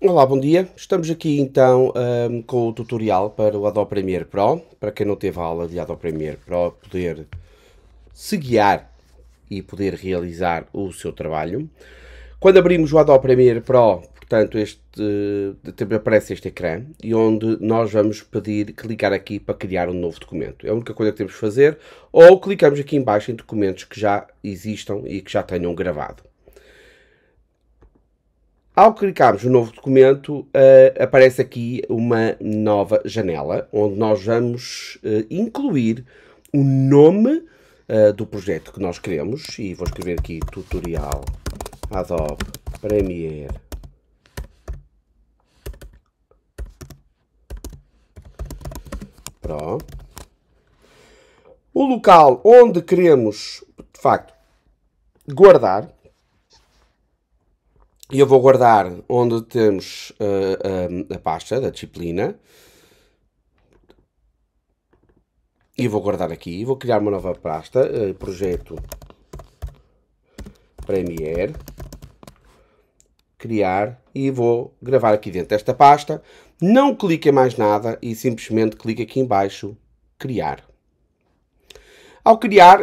Olá, bom dia. Estamos aqui então um, com o tutorial para o Adobe Premiere Pro. Para quem não teve a aula de Adobe Premiere Pro, poder se guiar e poder realizar o seu trabalho. Quando abrimos o Adobe Premiere Pro, portanto, este, eh, aparece este ecrã e onde nós vamos pedir clicar aqui para criar um novo documento. É a única coisa que temos de fazer ou clicamos aqui embaixo em documentos que já existam e que já tenham gravado. Ao clicarmos no novo documento, uh, aparece aqui uma nova janela, onde nós vamos uh, incluir o nome uh, do projeto que nós queremos. E vou escrever aqui tutorial Adobe Premiere Pro. O local onde queremos, de facto, guardar e eu vou guardar onde temos uh, uh, a pasta da disciplina. E vou guardar aqui. Vou criar uma nova pasta. Uh, projeto Premiere. Criar. E vou gravar aqui dentro desta pasta. Não clique em mais nada e simplesmente clique aqui embaixo Criar. Ao criar,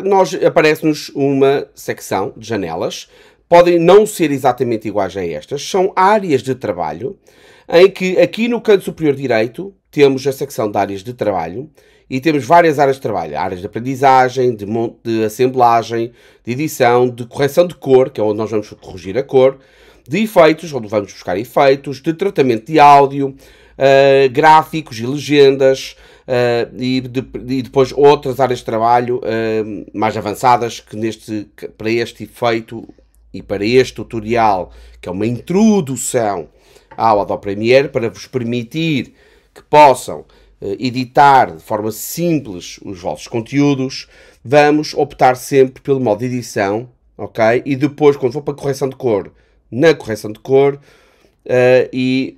aparece-nos uma secção de janelas podem não ser exatamente iguais a estas, são áreas de trabalho em que aqui no canto superior direito temos a secção de áreas de trabalho e temos várias áreas de trabalho, áreas de aprendizagem, de, de assemblagem, de edição, de correção de cor, que é onde nós vamos corrigir a cor, de efeitos, onde vamos buscar efeitos, de tratamento de áudio, uh, gráficos e legendas, Uh, e, de, e, depois outras áreas de trabalho uh, mais avançadas que neste, que para este efeito e para este tutorial, que é uma introdução ao Adobe Premiere, para vos permitir que possam eh, editar de forma simples os vossos conteúdos, vamos optar sempre pelo modo edição, ok? E depois, quando for para a correção de cor, na correção de cor uh, e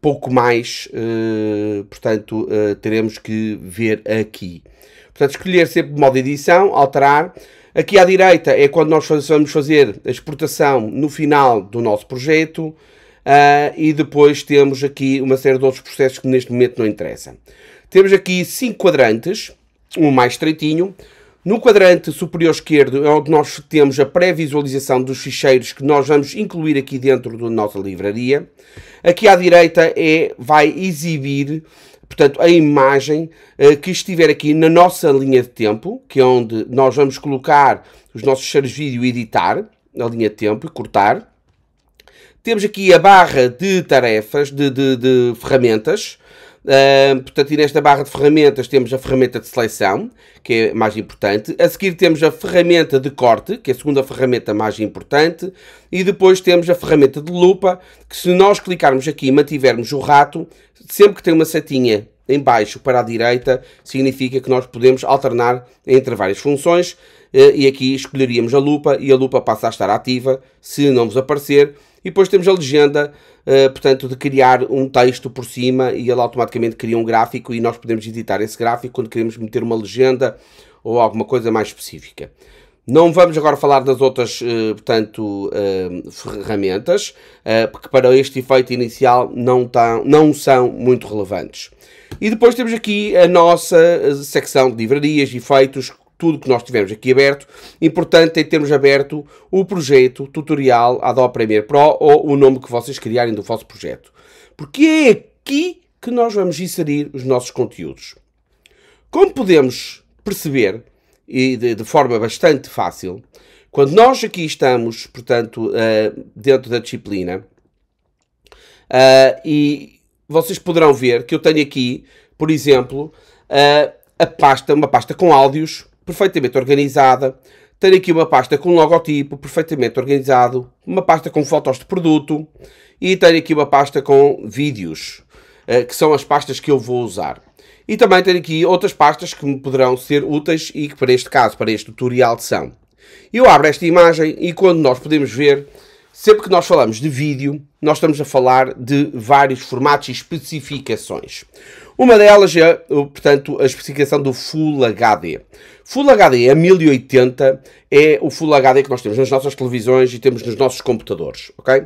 pouco mais, uh, portanto, uh, teremos que ver aqui. Portanto, escolher sempre o modo edição, alterar, Aqui à direita é quando nós vamos fazer a exportação no final do nosso projeto uh, e depois temos aqui uma série de outros processos que neste momento não interessam. Temos aqui cinco quadrantes, um mais estreitinho. No quadrante superior esquerdo é onde nós temos a pré-visualização dos ficheiros que nós vamos incluir aqui dentro da nossa livraria. Aqui à direita é, vai exibir portanto, a imagem uh, que estiver aqui na nossa linha de tempo, que é onde nós vamos colocar os nossos de vídeo e editar, na linha de tempo e cortar. Temos aqui a barra de tarefas, de, de, de ferramentas. Uh, portanto, e nesta barra de ferramentas temos a ferramenta de seleção, que é mais importante. A seguir temos a ferramenta de corte, que é a segunda ferramenta mais importante. E depois temos a ferramenta de lupa, que se nós clicarmos aqui e mantivermos o rato, sempre que tem uma setinha em baixo para a direita, significa que nós podemos alternar entre várias funções eh, e aqui escolheríamos a lupa e a lupa passa a estar ativa se não vos aparecer. E depois temos a legenda, eh, portanto, de criar um texto por cima e ele automaticamente cria um gráfico e nós podemos editar esse gráfico quando queremos meter uma legenda ou alguma coisa mais específica. Não vamos agora falar das outras, eh, portanto, eh, ferramentas, eh, porque para este efeito inicial não, tão, tá, não são muito relevantes. E depois temos aqui a nossa secção de livrarias, efeitos, tudo que nós tivemos aqui aberto. Importante é termos aberto o projeto tutorial Adobe Premiere Pro ou o nome que vocês criarem do vosso projeto. Porque é aqui que nós vamos inserir os nossos conteúdos. Como podemos perceber, e de, de forma bastante fácil. Quando nós aqui estamos, portanto, uh, dentro da disciplina, uh, e vocês poderão ver que eu tenho aqui, por exemplo, uh, a pasta, uma pasta com áudios perfeitamente organizada, tenho aqui uma pasta com logotipo perfeitamente organizado, uma pasta com fotos de produto e tenho aqui uma pasta com vídeos, que são as pastas que eu vou usar. E também tenho aqui outras pastas que me poderão ser úteis e que para este caso, para este tutorial, são. Eu abro esta imagem e quando nós podemos ver, sempre que nós falamos de vídeo, nós estamos a falar de vários formatos e especificações. Uma delas é, portanto, a especificação do Full HD. Full HD a 1080 é o Full HD que nós temos nas nossas televisões e temos nos nossos computadores, ok?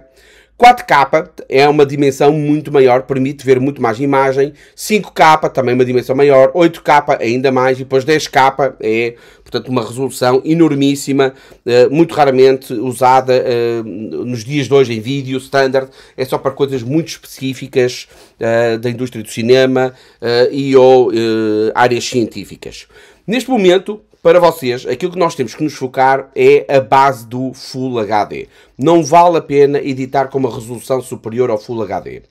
4K é uma dimensão muito maior, permite ver muito mais imagem. 5K também é uma dimensão maior, 8K ainda mais, e depois 10K é, portanto, uma resolução enormíssima, eh, muito raramente usada eh, nos dias de hoje em vídeo standard, é só para coisas muito específicas eh, da indústria do cinema e ou áreas científicas. Neste momento, para vocês, aquilo que nós temos que nos focar é a base do Full HD. Não vale a pena editar com uma resolução superior ao Full HD.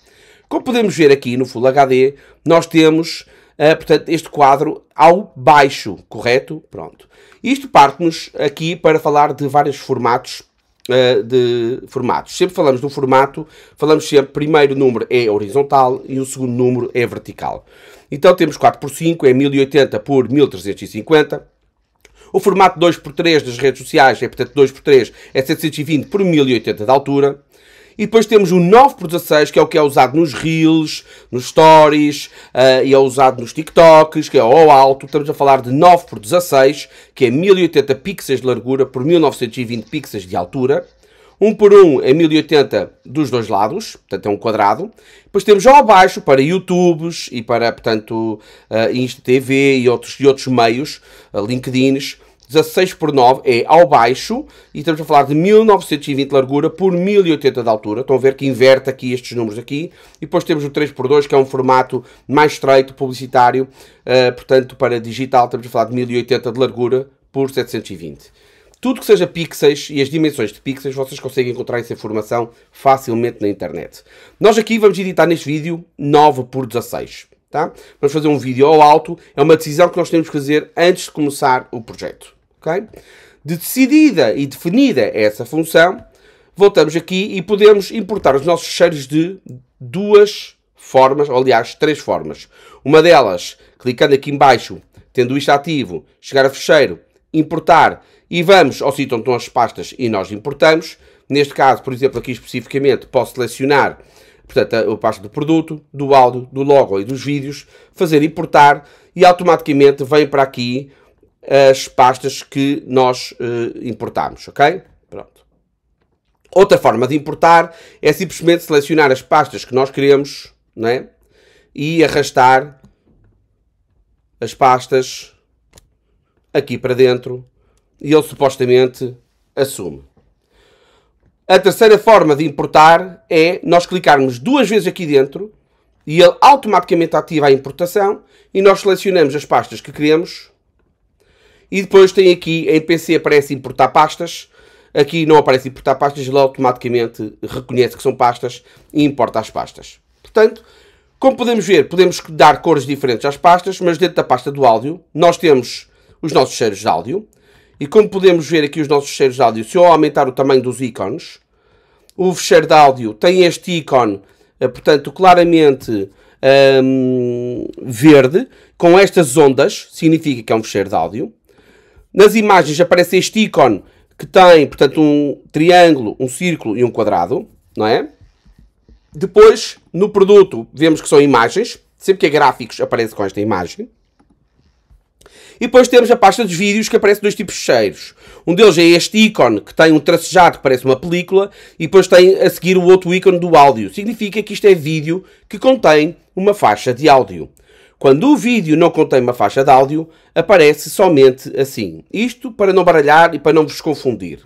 Como podemos ver aqui no Full HD, nós temos Uh, portanto, este quadro ao baixo, correto? Pronto. Isto parte-nos aqui para falar de vários formatos. Eh, de formatos. Sempre falamos do formato, falamos sempre, primeiro número é horizontal e o segundo número é vertical. Então temos 4x5, é 1080 por 1350. O formato 2x3 das redes sociais é, portanto, 2x3 é 720 por 1080 de altura. E depois temos o 9x16, que é o que é usado nos reels, nos stories, uh, e é usado nos TikToks, que é o alto. Estamos a falar de 9x16, que é 1080 pixels de largura por 1920 pixels de altura. 1 por 1 é 1080 dos dois lados, portanto é um quadrado. Depois temos já abaixo para YouTubes e para, portanto, uh, eh, InstaTV e outros, e outros meios, uh, LinkedIns. 16 por 9 é ao baixo e estamos a falar de 1920 de largura por 1080 de altura. Estão a ver que inverte aqui estes números aqui. E depois temos o 3 por 2 que é um formato mais estreito, publicitário. Uh, portanto, para digital estamos a falar de 1080 de largura por 720. Tudo que seja pixels e as dimensões de pixels, vocês conseguem encontrar essa informação facilmente na internet. Nós aqui vamos editar neste vídeo 9 por 16. Tá? Vamos fazer um vídeo ao alto, é uma decisão que nós temos que fazer antes de começar o projeto. Okay? Decidida e definida essa função, voltamos aqui e podemos importar os nossos cheiros de duas formas, ou, aliás, três formas. Uma delas, clicando aqui embaixo, tendo isto ativo, chegar a fecheiro, importar e vamos ao sítio onde estão as pastas e nós importamos. Neste caso, por exemplo, aqui especificamente, posso selecionar portanto, a, a pasta do produto, do áudio, do logo e dos vídeos, fazer importar e automaticamente vem para aqui as pastas que nós uh, importamos, ok? Pronto. Outra forma de importar é simplesmente selecionar as pastas que nós queremos né? e arrastar as pastas aqui para dentro e ele supostamente assume. A terceira forma de importar é nós clicarmos duas vezes aqui dentro e ele automaticamente ativa a importação e nós selecionamos as pastas que queremos e depois tem aqui, em PC aparece importar pastas, aqui não aparece importar pastas, ele automaticamente reconhece que são pastas e importa as pastas. Portanto, como podemos ver, podemos dar cores diferentes às pastas, mas dentro da pasta do áudio nós temos os nossos cheiros de áudio, e como podemos ver aqui os nossos fecheiros de áudio, se eu aumentar o tamanho dos ícones, o fecheiro de áudio tem este ícone, eh, portanto, claramente um, ehm, verde, com estas ondas, significa que é um fecheiro de áudio. Nas imagens aparece este ícone que tem, portanto, um triângulo, um círculo e um quadrado, não é? Depois, no produto, vemos que são imagens. Sempre que é gráficos, aparece com esta imagem. E depois temos a pasta dos vídeos que aparece dois tipos de cheiros. Um deles é este ícone que tem um tracejado que parece uma película e depois tem a seguir o outro ícone do áudio. Significa que isto é vídeo que contém uma faixa de áudio. Quando o vídeo não contém uma faixa de áudio, aparece somente assim. Isto para não baralhar e para não vos confundir.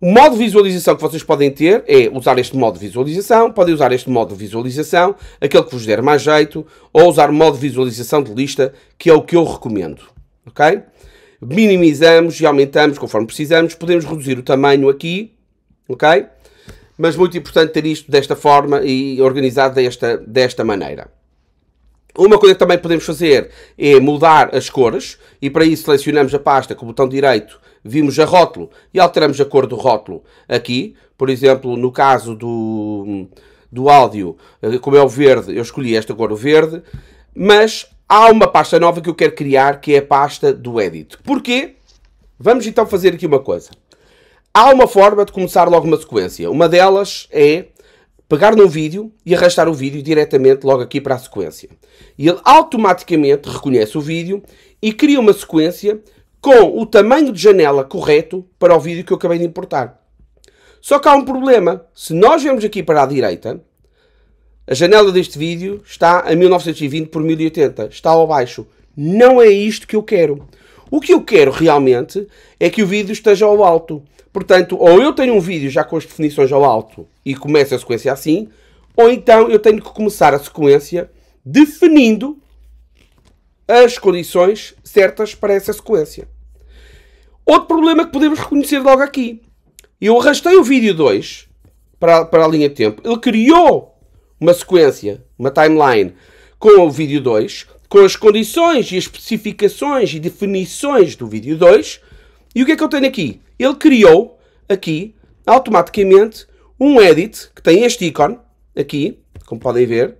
O modo de visualização que vocês podem ter é usar este modo de visualização, podem usar este modo de visualização, aquele que vos der mais jeito, ou usar o modo de visualização de lista, que é o que eu recomendo. Ok? Minimizamos e aumentamos conforme precisamos, podemos reduzir o tamanho aqui, ok? Mas muito importante ter isto desta forma e organizado desta, desta maneira. Uma coisa que também podemos fazer é mudar as cores e para isso selecionamos a pasta com o botão direito vimos a rótulo e alteramos a cor do rótulo. Aqui, por exemplo, no caso do, do áudio, eh, como é o verde, eu escolhi esta cor verde, mas há uma pasta nova que eu quero criar, que é a pasta do edit. Porquê? Vamos então fazer aqui uma coisa. Há uma forma de começar logo uma sequência. Uma delas é pegar num vídeo e arrastar o vídeo diretamente logo aqui para a sequência. E ele automaticamente reconhece o vídeo e cria uma sequência com o tamanho de janela correto para o vídeo que eu acabei de importar. Só que há um problema. Se nós vemos aqui para a direita, a janela deste vídeo está a 1920 por 1080, está ao baixo. Não é isto que eu quero. O que eu quero realmente é que o vídeo esteja ao alto. Portanto, ou eu tenho um vídeo já com as definições ao alto e começo a sequência assim, ou então eu tenho que começar a sequência definindo as condições certas para essa sequência. Outro problema que podemos reconhecer logo aqui. Eu arrastei o vídeo 2 para, para a linha de tempo. Ele criou uma sequência, uma timeline, com o vídeo 2, com as condições e as especificações e definições do vídeo 2. E o que é que eu tenho aqui? Ele criou aqui, automaticamente, um edit que tem este ícone, aqui, como podem ver,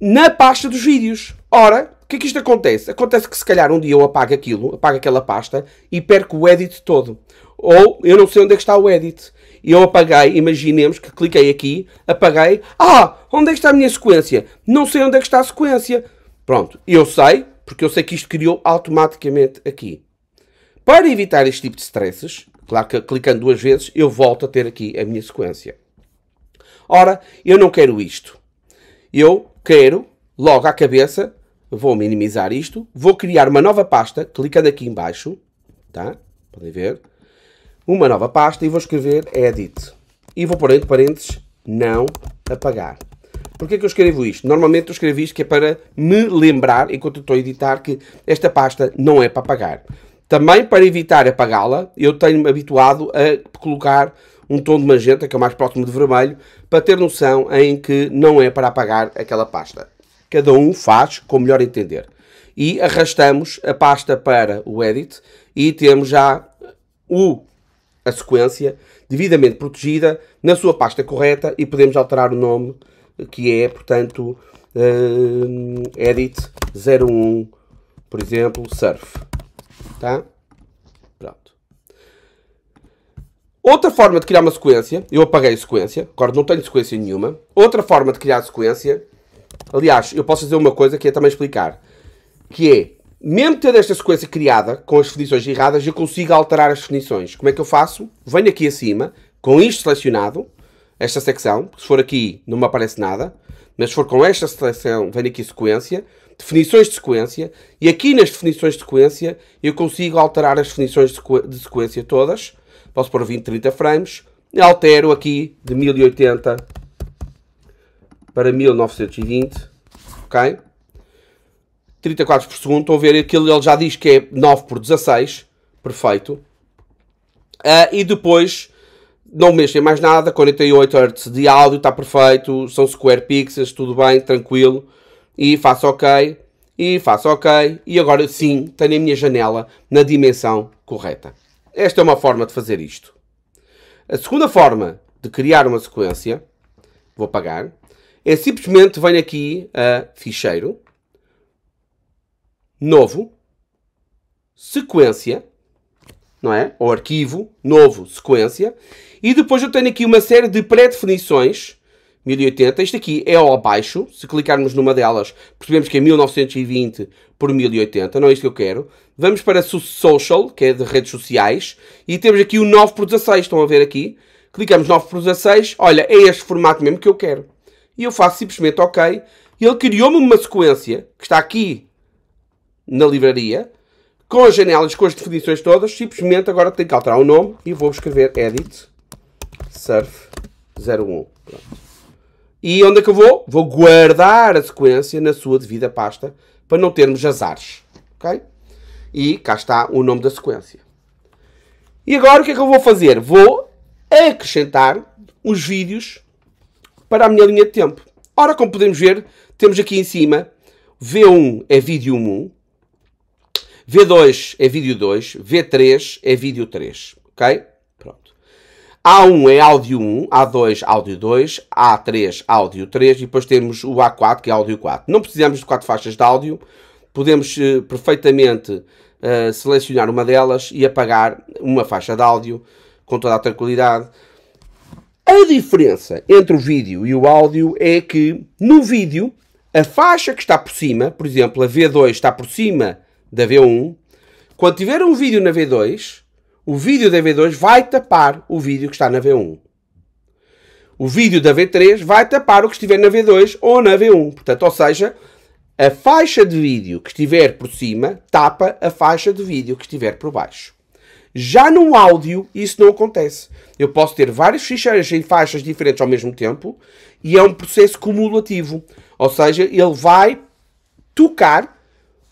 na pasta dos vídeos. Ora, que é que isto acontece? Acontece que se calhar um dia eu apago aquilo, apago aquela pasta e perco o edit todo. Ou eu não sei onde é que está o edit. Eu apaguei, imaginemos que cliquei aqui, apaguei. Ah, onde é que está a minha sequência? Não sei onde é que está a sequência. Pronto, eu sei, porque eu sei que isto criou automaticamente aqui. Para evitar este tipo de stresses, claro que clicando duas vezes, eu volto a ter aqui a minha sequência. Ora, eu não quero isto. Eu quero, logo à cabeça, vou minimizar isto, vou criar uma nova pasta, clicando aqui embaixo, tá? Podem ver. Uma nova pasta e vou escrever Edit. E vou pôr entre parênteses, não apagar. Porquê é que eu escrevo isto? Normalmente eu escrevo isto que é para me lembrar, enquanto estou a editar, que esta pasta não é para apagar. Também para evitar apagá-la, eu tenho-me habituado a colocar um tom de magenta, que é o mais próximo de vermelho, para ter noção em que não é para apagar aquela pasta cada um faz como melhor entender. E arrastamos a pasta para o edit e temos já o, a sequência devidamente protegida na sua pasta correta e podemos alterar o nome que é, portanto, uh, edit 01, por exemplo, surf. Tá? Pronto. Outra forma de criar uma sequência, eu apaguei a sequência, agora não tenho sequência nenhuma. Outra forma de criar a sequência Aliás, eu posso dizer uma coisa que é também explicar. Que é, mesmo tendo esta sequência criada, com as definições erradas, eu consigo alterar as definições. Como é que eu faço? Venho aqui acima, com isto selecionado, esta secção, se for aqui não me aparece nada, mas se for com esta seleção, venho aqui sequência, definições de sequência, e aqui nas definições de sequência eu consigo alterar as definições de sequência todas. Posso pôr 20, 30 frames, altero aqui de 1080 para 1920, ok? 34 por segundo, estão a ver aquilo, ele já diz que é 9 por 16, perfeito. Uh, e depois, não mexem mais nada, 48 Hz de áudio, está perfeito, são square pixels, tudo bem, tranquilo. E faço ok, e faço ok, e agora sim, tenho a minha janela na dimensão correta. Esta é uma forma de fazer isto. A segunda forma de criar uma sequência, vou apagar, é simplesmente venho aqui a ficheiro, novo, sequência, não é? Ou arquivo, novo, sequência. E depois eu tenho aqui uma série de pré-definições. 1080, isto aqui é ao abaixo. Se clicarmos numa delas, percebemos que é 1920 por 1080, não é isto que eu quero. Vamos para social, que é de redes sociais, e temos aqui o 9 por 16, estão a ver aqui. Clicamos 9 por 16, olha, é este formato mesmo que eu quero e eu faço simplesmente OK. E ele criou-me uma sequência que está aqui na livraria com as janelas, com as definições todas. Simplesmente agora tenho que alterar o nome e vou escrever Edit Surf 01. Pronto. E onde é que eu vou? Vou guardar a sequência na sua devida pasta para não termos azares. Ok? E cá está o nome da sequência. E agora o que é que eu vou fazer? Vou acrescentar os vídeos para a minha linha de tempo. Ora, como podemos ver, temos aqui em cima V1 é vídeo 1, V2 é vídeo 2, V3 é vídeo 3, ok? Pronto. A1 é áudio 1, A2 áudio 2, A3 áudio 3 e depois temos o A4 que é áudio 4. Não precisamos de quatro faixas de áudio, podemos uh, perfeitamente uh, selecionar uma delas e apagar uma faixa de áudio com toda a tranquilidade. A diferença entre o vídeo e o áudio é que no vídeo a faixa que está por cima, por exemplo, a V2 está por cima da V1, quando tiver um vídeo na V2, o vídeo da V2 vai tapar o vídeo que está na V1. O vídeo da V3 vai tapar o que estiver na V2 ou na V1. Portanto, ou seja, a faixa de vídeo que estiver por cima tapa a faixa de vídeo que estiver por baixo. Já no áudio, isso não acontece. Eu posso ter vários ficheiros em faixas diferentes ao mesmo tempo e é um processo cumulativo. Ou seja, ele vai tocar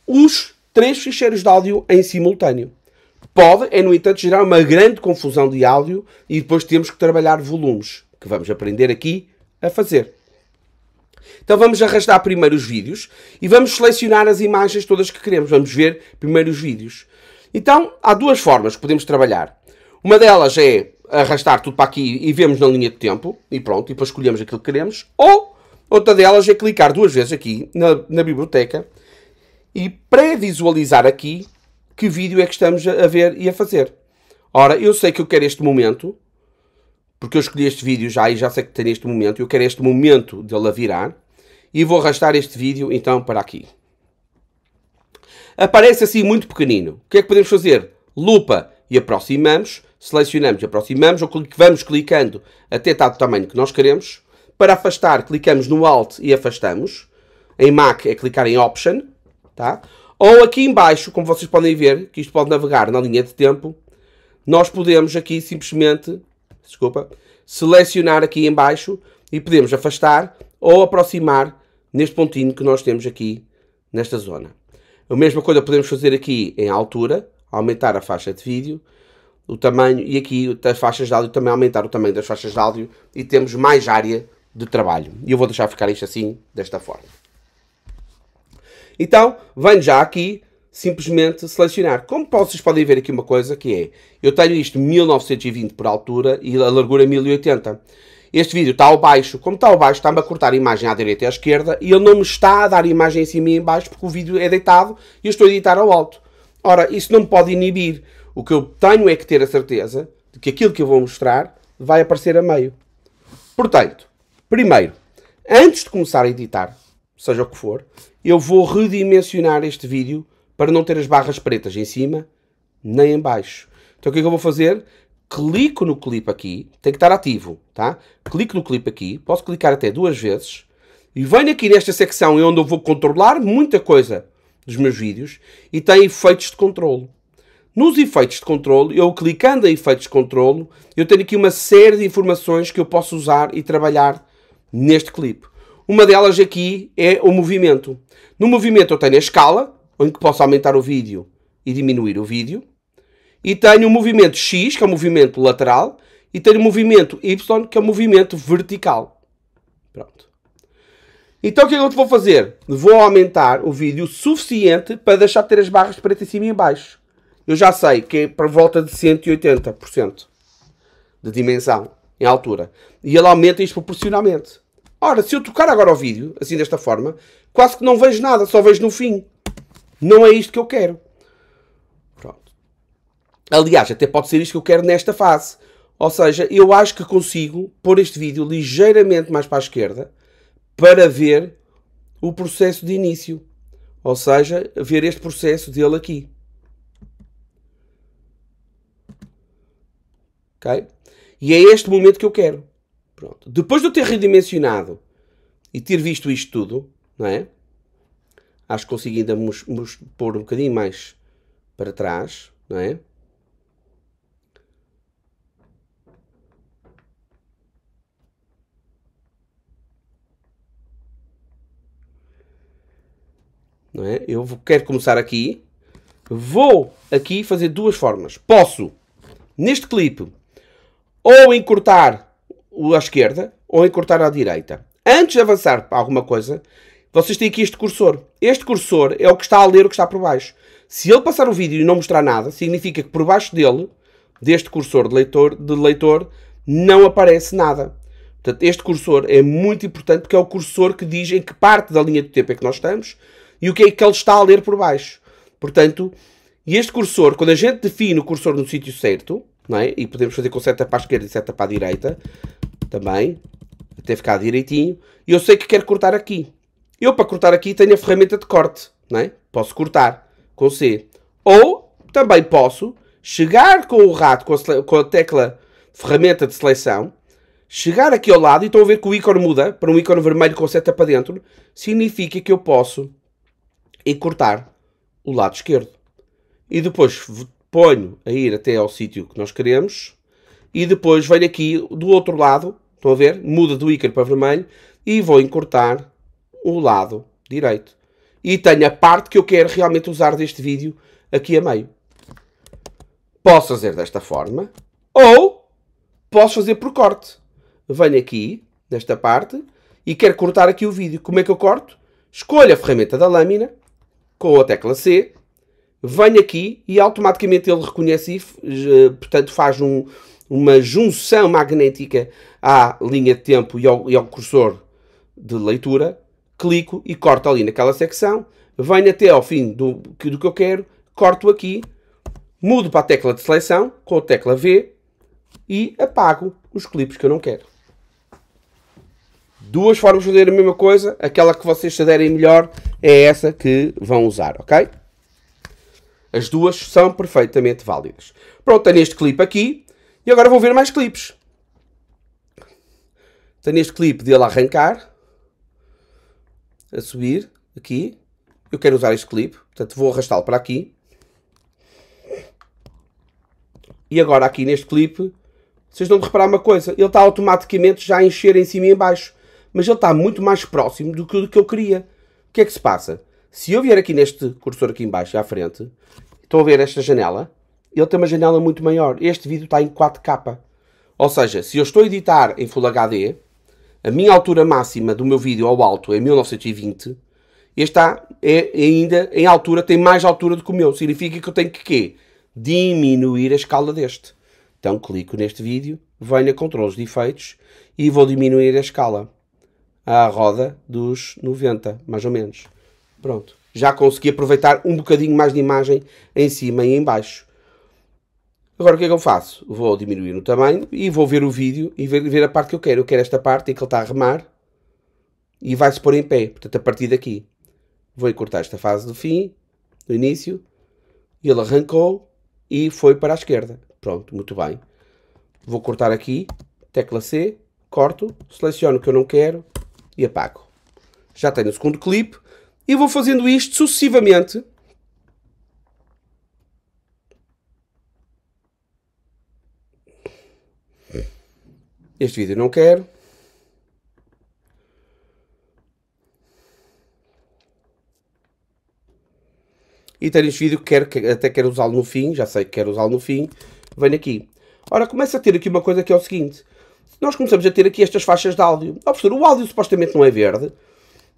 os três ficheiros de áudio em simultâneo. Pode, é no entanto, gerar uma grande confusão de áudio e depois temos que trabalhar volumes, que vamos aprender aqui a fazer. Então vamos arrastar primeiro os vídeos e vamos selecionar as imagens todas que queremos. Vamos ver primeiro os vídeos. Então, há duas formas que podemos trabalhar. Uma delas é arrastar tudo para aqui e vemos na linha de tempo, e pronto, e depois escolhemos aquilo que queremos. Ou, outra delas é clicar duas vezes aqui na, na biblioteca e pré-visualizar aqui que vídeo é que estamos a ver e a fazer. Ora, eu sei que eu quero este momento, porque eu escolhi este vídeo já e já sei que tem este momento, eu quero este momento dele a virar, e vou arrastar este vídeo então para aqui aparece assim muito pequenino. O que é que podemos fazer? Lupa e aproximamos, selecionamos e aproximamos, ou vamos clicando até estar do tamanho que nós queremos. Para afastar, clicamos no Alt e afastamos. Em Mac é clicar em Option, tá? Ou aqui embaixo, como vocês podem ver, que isto pode navegar na linha de tempo, nós podemos aqui simplesmente, desculpa, selecionar aqui embaixo e podemos afastar ou aproximar neste pontinho que nós temos aqui nesta zona. A mesma coisa podemos fazer aqui em altura, aumentar a faixa de vídeo, o tamanho, e aqui as faixas de áudio, também aumentar o tamanho das faixas de áudio, e temos mais área de trabalho. E eu vou deixar ficar isto assim, desta forma. Então, venho já aqui simplesmente selecionar. Como vocês podem ver aqui uma coisa que é, eu tenho isto 1920 por altura e a largura 1080. É este vídeo está ao baixo. Como está ao baixo, está-me a cortar a imagem à direita e à esquerda e ele não me está a dar imagem em cima e em baixo porque o vídeo é deitado e eu estou a editar ao alto. Ora, isso não me pode inibir. O que eu tenho é que ter a certeza de que aquilo que eu vou mostrar vai aparecer a meio. Portanto, primeiro, antes de começar a editar, seja o que for, eu vou redimensionar este vídeo para não ter as barras pretas em cima nem em baixo. Então o que é que eu vou fazer? clico no clipe aqui, tem que estar ativo, tá? Clico no clipe aqui, posso clicar até duas vezes e venho aqui nesta secção onde eu vou controlar muita coisa dos meus vídeos e tem efeitos de controlo. Nos efeitos de controlo, eu clicando em efeitos de controlo, eu tenho aqui uma série de informações que eu posso usar e trabalhar neste clipe. Uma delas aqui é o movimento. No movimento eu tenho a escala, em que posso aumentar o vídeo e diminuir o vídeo e tenho o movimento X, que é o movimento lateral, e tenho o movimento Y, que é o movimento vertical. Pronto. Então o que é que eu vou fazer? Vou aumentar o vídeo suficiente para deixar de ter as barras de preto em cima e em baixo. Eu já sei que é por volta de 180% de dimensão, em altura. E ele aumenta isto proporcionalmente. Ora, se eu tocar agora o vídeo, assim desta forma, quase que não vejo nada, só vejo no fim. Não é isto que eu quero. Aliás, até pode ser isto que eu quero nesta fase. Ou seja, eu acho que consigo pôr este vídeo ligeiramente mais para a esquerda para ver o processo de início. Ou seja, ver este processo dele aqui. Ok? E é este momento que eu quero. Pronto. Depois de eu ter redimensionado e ter visto isto tudo, não é? Acho que consegui ainda pôr um bocadinho mais para trás, não é? Não é? Eu quero começar aqui. Vou aqui fazer duas formas. Posso, neste clipe, ou encurtar a esquerda ou encurtar à direita. Antes de avançar para alguma coisa, vocês têm aqui este cursor. Este cursor é o que está a ler o que está por baixo. Se ele passar o vídeo e não mostrar nada, significa que por baixo dele, deste cursor de leitor, de leitor não aparece nada. Portanto, este cursor é muito importante porque é o cursor que diz em que parte da linha do tempo é que nós estamos e o que é que ele está a ler por baixo. Portanto, e este cursor, quando a gente define o cursor no sítio certo, não é? e podemos fazer com seta para a esquerda e seta para a direita, também, até ficar direitinho, eu sei que quero cortar aqui. Eu, para cortar aqui, tenho a ferramenta de corte. Não é? Posso cortar com C. Ou, também posso, chegar com o rato, com a, com a tecla ferramenta de seleção, chegar aqui ao lado e estão a ver que o ícone muda para um ícone vermelho com seta para dentro, significa que eu posso e cortar o lado esquerdo. E depois ponho a ir até ao sítio que nós queremos e depois venho aqui do outro lado, estão a ver? Muda do ícaro para vermelho e vou encurtar o lado direito. E tenho a parte que eu quero realmente usar deste vídeo aqui a meio. Posso fazer desta forma ou posso fazer por corte. Venho aqui, nesta parte, e quero cortar aqui o vídeo. Como é que eu corto? Escolho a ferramenta da lâmina com a tecla C, venho aqui e automaticamente ele reconhece e, portanto, faz um, uma junção magnética à linha de tempo e ao, e ao cursor de leitura, clico e corto ali naquela secção, venho até ao fim do, do que eu quero, corto aqui, mudo para a tecla de seleção, com a tecla V, e apago os clipes que eu não quero duas formas de fazer a mesma coisa, aquela que vocês se aderem melhor é essa que vão usar, ok? As duas são perfeitamente válidas. Pronto, tenho este clipe aqui e agora vou ver mais clipes. Tenho este clipe dele a arrancar, a subir aqui. Eu quero usar este clipe, portanto vou arrastá-lo para aqui. E agora aqui neste clipe, vocês vão reparar uma coisa, ele está automaticamente já a encher em cima e em baixo mas ele está muito mais próximo do que, do que eu queria. O que é que se passa? Se eu vier aqui neste cursor aqui embaixo, à frente, estão a ver esta janela? Ele tem uma janela muito maior. Este vídeo está em 4K. Ou seja, se eu estou a editar em Full HD, a minha altura máxima do meu vídeo ao alto é 1920, este está é, é, ainda em altura, tem mais altura do que o meu. Significa que eu tenho que quê? Diminuir a escala deste. Então clico neste vídeo, venho a controles de efeitos e vou diminuir a escala à roda dos 90, mais ou menos. Pronto. Já consegui aproveitar um bocadinho mais de imagem em cima e em baixo. Agora o que é que eu faço? Vou diminuir o tamanho e vou ver o vídeo e ver, ver a parte que eu quero. Eu quero esta parte em que ele está a remar e vai-se pôr em pé. Portanto, a partir daqui, vou cortar esta fase do fim, do início. Ele arrancou e foi para a esquerda. Pronto, muito bem. Vou cortar aqui, tecla C, corto, seleciono o que eu não quero, e apago. Já tenho o segundo clipe e vou fazendo isto sucessivamente. Este vídeo não quero. E tenho este vídeo que quero, até quero usá-lo no fim, já sei que quero usá-lo no fim. Venho aqui. Ora, começa a ter aqui uma coisa que é o seguinte nós começamos a ter aqui estas faixas de áudio. Oh, professor, o áudio supostamente não é verde.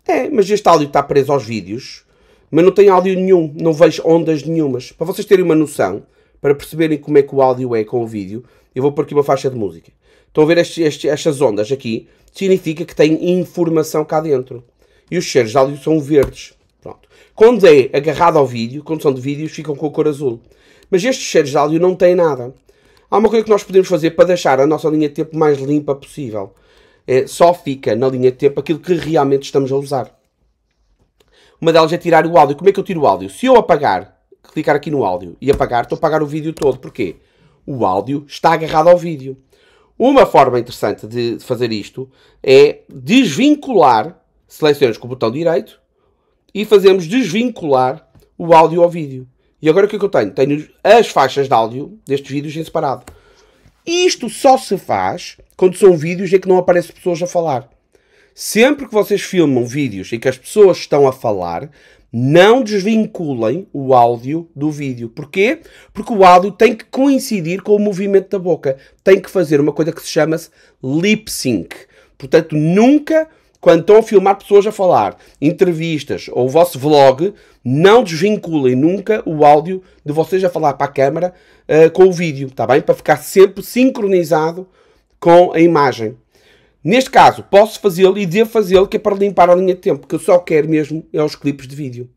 É, mas este áudio está preso aos vídeos, mas não tem áudio nenhum, não vejo ondas nenhumas. Para vocês terem uma noção, para perceberem como é que o áudio é com o vídeo, eu vou pôr aqui uma faixa de música. Estão a ver este, este, estas ondas aqui? Significa que tem informação cá dentro. E os cheiros de áudio são verdes. Pronto. Quando é agarrado ao vídeo, quando são de vídeos, ficam com a cor azul. Mas estes cheiros de áudio não têm nada. Há uma coisa que nós podemos fazer para deixar a nossa linha de tempo mais limpa possível. É, só fica na linha de tempo aquilo que realmente estamos a usar. Uma delas é tirar o áudio. Como é que eu tiro o áudio? Se eu apagar, clicar aqui no áudio e apagar, estou a apagar o vídeo todo. Porquê? O áudio está agarrado ao vídeo. Uma forma interessante de fazer isto é desvincular, selecionamos com o botão direito e fazemos desvincular o áudio ao vídeo. E agora o que é que eu tenho? Tenho as faixas de áudio destes vídeos em separado. Isto só se faz quando são vídeos em que não aparecem pessoas a falar. Sempre que vocês filmam vídeos em que as pessoas estão a falar, não desvinculem o áudio do vídeo. Porquê? Porque o áudio tem que coincidir com o movimento da boca. Tem que fazer uma coisa que se chama -se lip sync. Portanto, nunca, quando estão a filmar pessoas a falar, entrevistas ou o vosso vlog, não desvinculem nunca o áudio de vocês a falar para a câmara uh, com o vídeo, está bem? Para ficar sempre sincronizado com a imagem. Neste caso, posso fazê-lo e devo fazê-lo que é para limpar a linha de tempo, que eu só quero mesmo é os clipes de vídeo.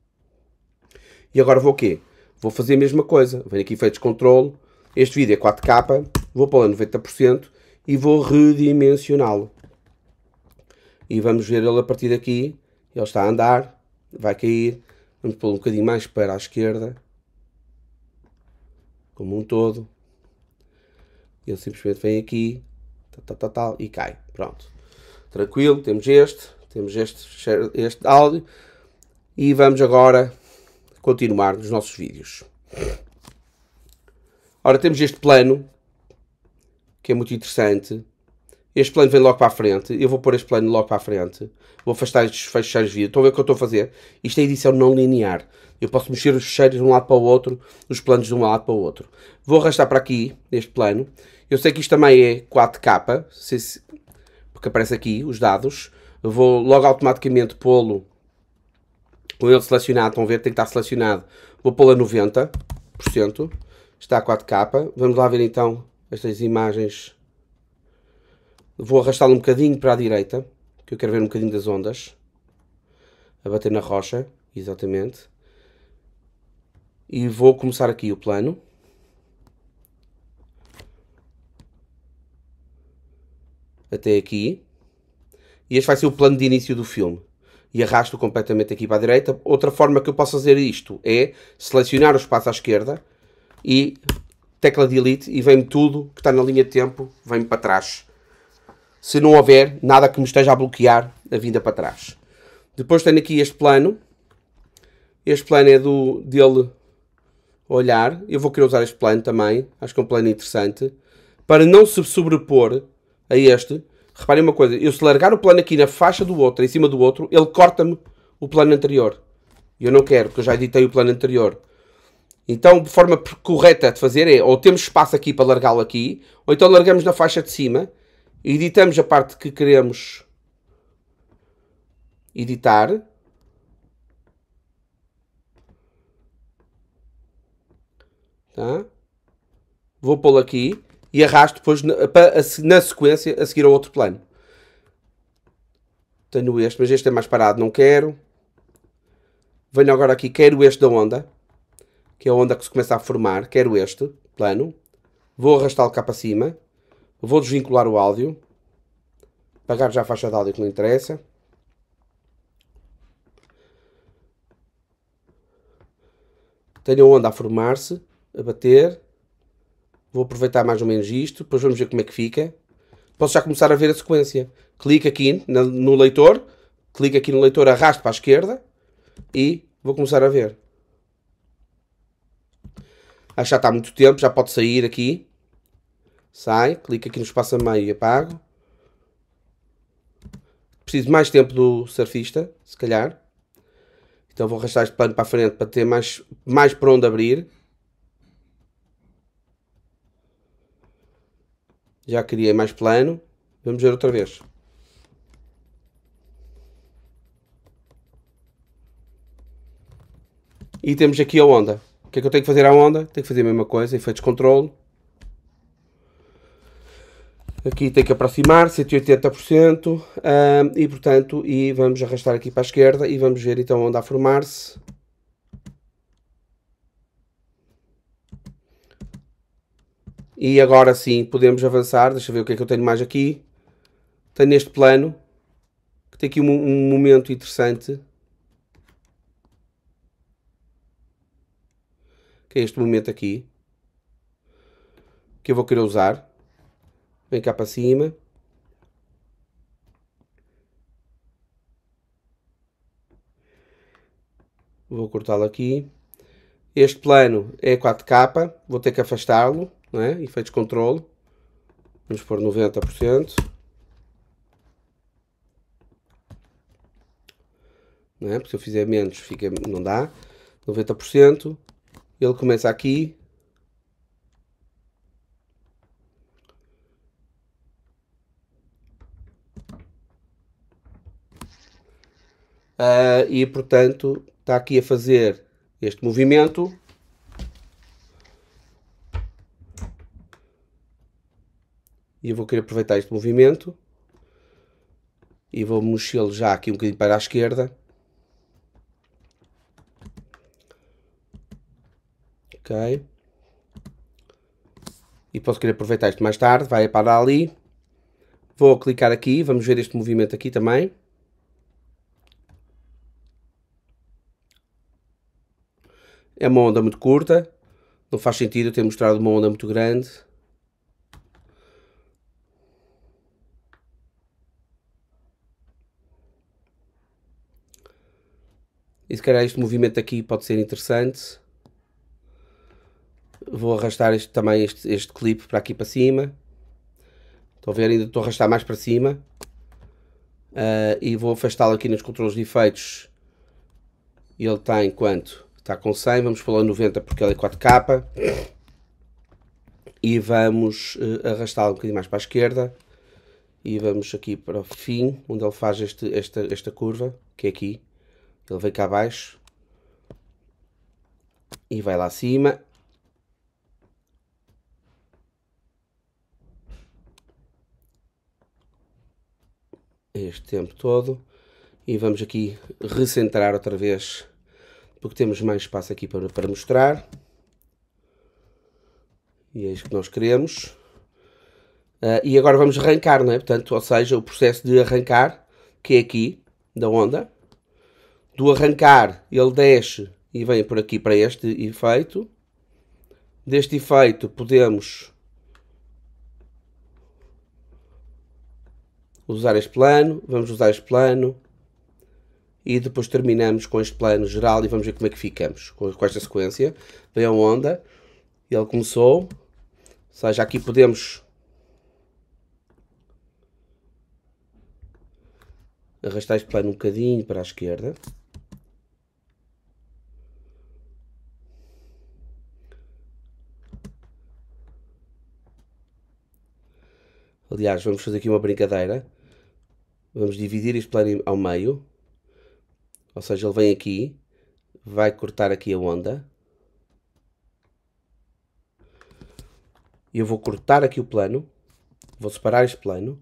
E agora vou o quê? Vou fazer a mesma coisa. Venho aqui efeitos controle. Este vídeo é 4K, vou pô-lo a 90% e vou redimensioná-lo. E vamos ver ele a partir daqui. Ele está a andar, vai cair, Vamos pôr um bocadinho mais para a esquerda, como um todo. Ele simplesmente vem aqui, tal, tal, tal, e cai. Pronto. Tranquilo, temos este, temos este, este áudio. E vamos agora continuar nos nossos vídeos. Ora, temos este plano, que é muito interessante este plano vem logo para a frente. Eu vou pôr este plano logo para a frente. Vou afastar estes fecheiros vídeo. Estão a é ver o que eu estou a fazer? Isto é edição não linear. Eu posso mexer os fecheiros de um lado para o outro, os planos de um lado para o outro. Vou arrastar para aqui, este plano. Eu sei que isto também é 4K, porque aparece aqui os dados. Eu vou logo automaticamente pô-lo com ele selecionado. Estão a ver? Tem que estar selecionado. Vou pô-lo a 90%. Está a 4K. Vamos lá ver então estas imagens Vou arrastá-lo um bocadinho para a direita, que eu quero ver um bocadinho das ondas. A bater na rocha, exatamente. E vou começar aqui o plano. Até aqui. E este vai ser o plano de início do filme. E arrasto completamente aqui para a direita. Outra forma que eu posso fazer isto é selecionar o espaço à esquerda e tecla delete e vem-me tudo que está na linha de tempo, vem-me para trás se não houver nada que me esteja a bloquear a vinda para trás. Depois tenho aqui este plano. Este plano é do dele olhar. Eu vou querer usar este plano também. Acho que é um plano interessante. Para não se sobrepor a este, reparem uma coisa. Eu se largar o plano aqui na faixa do outro, em cima do outro, ele corta-me o plano anterior. Eu não quero, porque eu já editei o plano anterior. Então, a forma correta de fazer é, ou temos espaço aqui para largá-lo aqui, ou então largamos na faixa de cima editamos a parte que queremos editar. Tá? Vou pô-lo aqui e arrasto depois na, na sequência a seguir ao outro plano. Tenho este, mas este é mais parado, não quero. Venho agora aqui, quero este da onda, que é a onda que se começa a formar, quero este plano. Vou arrastá-lo cá para cima. Vou desvincular o áudio. Pagar já a faixa de áudio que não interessa. Tenho a onda a formar-se, a bater. Vou aproveitar mais ou menos isto, depois vamos ver como é que fica. Posso já começar a ver a sequência. Clico aqui no leitor, clico aqui no leitor, arrasto para a esquerda e vou começar a ver. Acho que já está há muito tempo, já pode sair aqui sai, clica aqui no espaço a meio e apago. Preciso de mais tempo do surfista, se calhar. Então vou arrastar este plano para a frente para ter mais, mais para onde abrir. Já criei mais plano. Vamos ver outra vez. E temos aqui a onda. O que é que eu tenho que fazer à onda? Tenho que fazer a mesma coisa, efeitos controle aqui tem que aproximar, 180%, um, e portanto, e vamos arrastar aqui para a esquerda e vamos ver então onde a formar-se. E agora sim, podemos avançar, deixa eu ver o que é que eu tenho mais aqui. Tenho neste plano, que tem aqui um, um momento interessante. Que é este momento aqui, que eu vou querer usar. Vem cá para cima. Vou cortá-lo aqui. Este plano é 4K, vou ter que afastá-lo, não é? Efeitos controle. Vamos pôr 90%. Não é? Porque se eu fizer menos, fica, não dá. 90%. Ele começa aqui, Uh, e, portanto, está aqui a fazer este movimento. E eu vou querer aproveitar este movimento. E vou mexê-lo já aqui um bocadinho para a esquerda. Ok. E posso querer aproveitar isto mais tarde. Vai é parar ali. Vou clicar aqui. Vamos ver este movimento aqui também. É uma onda muito curta, não faz sentido eu ter mostrado uma onda muito grande. E se calhar este movimento aqui pode ser interessante. Vou arrastar este, também este, este clipe para aqui para cima. Estão a ver? Ainda estou a arrastar mais para cima. Uh, e vou afastá-lo aqui nos controles de efeitos. Ele está enquanto Está com 100, vamos pela 90 porque ela é 4K. E vamos uh, arrastá-la um bocadinho mais para a esquerda. E vamos aqui para o fim, onde ele faz este, esta, esta curva, que é aqui. Ele vem cá abaixo. E vai lá acima. Este tempo todo. E vamos aqui recentrar outra vez porque temos mais espaço aqui para, para mostrar. E é isto que nós queremos. Uh, e agora vamos arrancar, não é? Portanto, ou seja, o processo de arrancar, que é aqui, da onda. Do arrancar, ele desce e vem por aqui para este efeito. Deste efeito podemos usar este plano, vamos usar este plano, e depois terminamos com este plano geral e vamos ver como é que ficamos com, com esta sequência. Veio a onda, ele começou, ou seja, aqui podemos arrastar este plano um bocadinho para a esquerda. Aliás, vamos fazer aqui uma brincadeira. Vamos dividir este plano ao meio. Ou seja, ele vem aqui, vai cortar aqui a onda. e Eu vou cortar aqui o plano. Vou separar este plano.